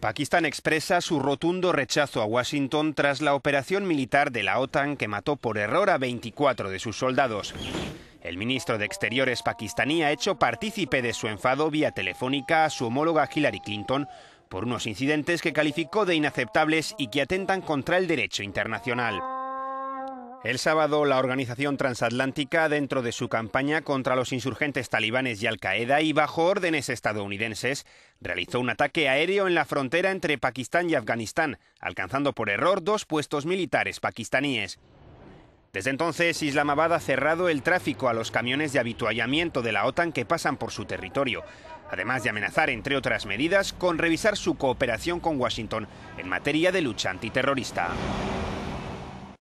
Pakistán expresa su rotundo rechazo a Washington tras la operación militar de la OTAN que mató por error a 24 de sus soldados. El ministro de Exteriores pakistaní ha hecho partícipe de su enfado vía telefónica a su homóloga Hillary Clinton por unos incidentes que calificó de inaceptables y que atentan contra el derecho internacional. El sábado, la organización transatlántica, dentro de su campaña contra los insurgentes talibanes y Al-Qaeda y bajo órdenes estadounidenses, realizó un ataque aéreo en la frontera entre Pakistán y Afganistán, alcanzando por error dos puestos militares pakistaníes. Desde entonces, Islamabad ha cerrado el tráfico a los camiones de habituallamiento de la OTAN que pasan por su territorio, además de amenazar, entre otras medidas, con revisar su cooperación con Washington en materia de lucha antiterrorista.